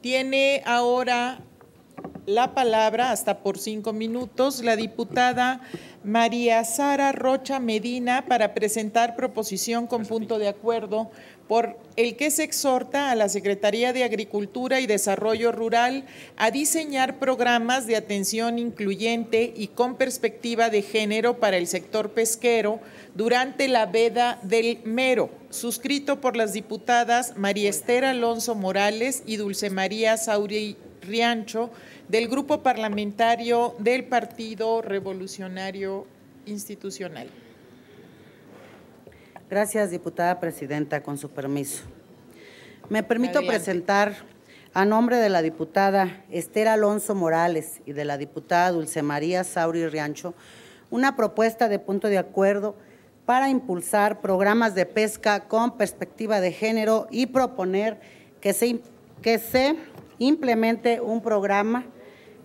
tiene ahora la palabra hasta por cinco minutos la diputada María Sara Rocha Medina para presentar proposición con punto de acuerdo por el que se exhorta a la Secretaría de Agricultura y Desarrollo Rural a diseñar programas de atención incluyente y con perspectiva de género para el sector pesquero durante la veda del mero, suscrito por las diputadas María Esther Alonso Morales y Dulce María Sauri Riancho, del Grupo Parlamentario del Partido Revolucionario Institucional. Gracias, diputada presidenta, con su permiso. Me permito presentar a nombre de la diputada Esther Alonso Morales y de la diputada Dulce María Sauri Riancho una propuesta de punto de acuerdo para impulsar programas de pesca con perspectiva de género y proponer que se, que se implemente un programa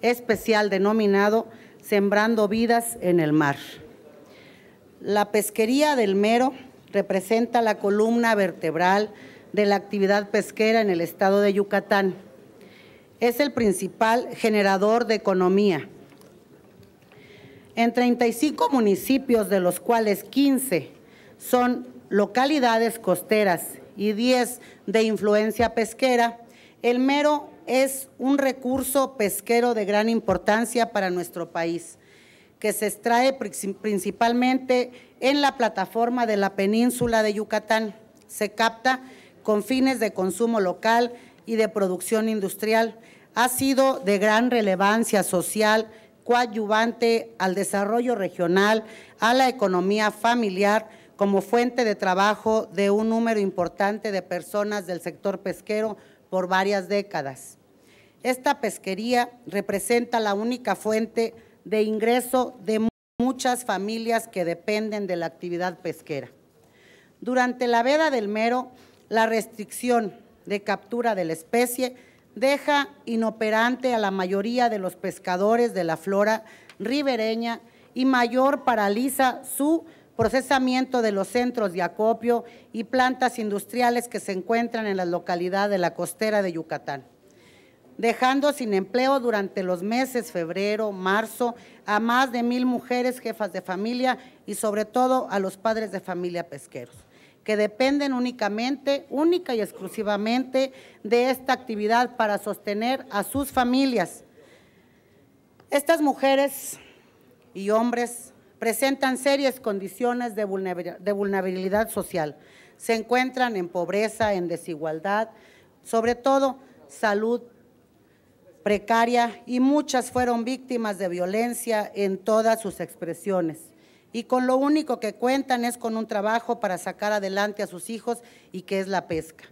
especial denominado Sembrando Vidas en el Mar. La pesquería del mero representa la columna vertebral de la actividad pesquera en el estado de Yucatán. Es el principal generador de economía. En 35 municipios, de los cuales 15 son localidades costeras y 10 de influencia pesquera, el mero es un recurso pesquero de gran importancia para nuestro país, que se extrae principalmente en la plataforma de la península de Yucatán. Se capta con fines de consumo local y de producción industrial. Ha sido de gran relevancia social, coadyuvante al desarrollo regional, a la economía familiar, como fuente de trabajo de un número importante de personas del sector pesquero, por varias décadas. Esta pesquería representa la única fuente de ingreso de muchas familias que dependen de la actividad pesquera. Durante la veda del mero, la restricción de captura de la especie deja inoperante a la mayoría de los pescadores de la flora ribereña y mayor paraliza su procesamiento de los centros de acopio y plantas industriales que se encuentran en la localidad de la costera de Yucatán, dejando sin empleo durante los meses febrero, marzo a más de mil mujeres jefas de familia y sobre todo a los padres de familia pesqueros que dependen únicamente, única y exclusivamente de esta actividad para sostener a sus familias. Estas mujeres y hombres presentan serias condiciones de vulnerabilidad social. Se encuentran en pobreza, en desigualdad, sobre todo salud precaria y muchas fueron víctimas de violencia en todas sus expresiones. Y con lo único que cuentan es con un trabajo para sacar adelante a sus hijos y que es la pesca.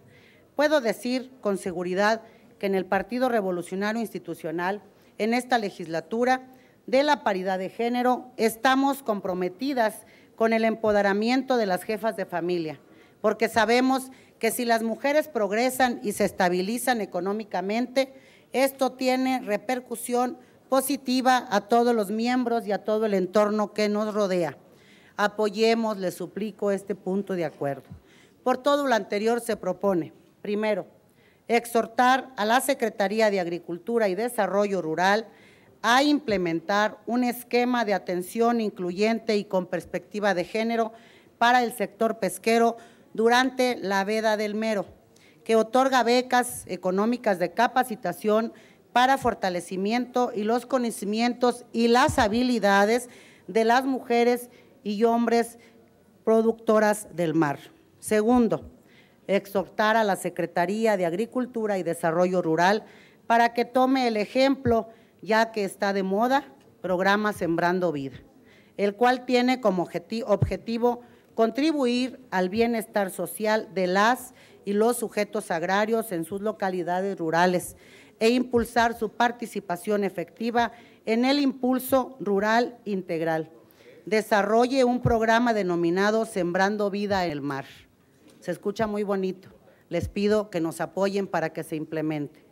Puedo decir con seguridad que en el Partido Revolucionario Institucional, en esta legislatura, de la paridad de género, estamos comprometidas con el empoderamiento de las jefas de familia, porque sabemos que si las mujeres progresan y se estabilizan económicamente, esto tiene repercusión positiva a todos los miembros y a todo el entorno que nos rodea. Apoyemos, les suplico, este punto de acuerdo. Por todo lo anterior se propone, primero, exhortar a la Secretaría de Agricultura y Desarrollo Rural a implementar un esquema de atención incluyente y con perspectiva de género para el sector pesquero durante la veda del mero, que otorga becas económicas de capacitación para fortalecimiento y los conocimientos y las habilidades de las mujeres y hombres productoras del mar. Segundo, exhortar a la Secretaría de Agricultura y Desarrollo Rural para que tome el ejemplo ya que está de moda, programa Sembrando Vida, el cual tiene como objetivo contribuir al bienestar social de las y los sujetos agrarios en sus localidades rurales e impulsar su participación efectiva en el impulso rural integral. Desarrolle un programa denominado Sembrando Vida en el Mar. Se escucha muy bonito. Les pido que nos apoyen para que se implemente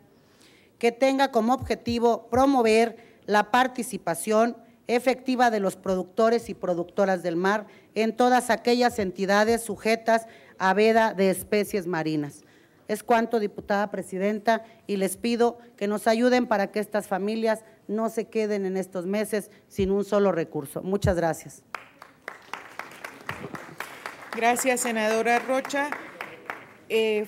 que tenga como objetivo promover la participación efectiva de los productores y productoras del mar en todas aquellas entidades sujetas a veda de especies marinas. Es cuanto, diputada presidenta, y les pido que nos ayuden para que estas familias no se queden en estos meses sin un solo recurso. Muchas gracias. Gracias, senadora Rocha. Eh,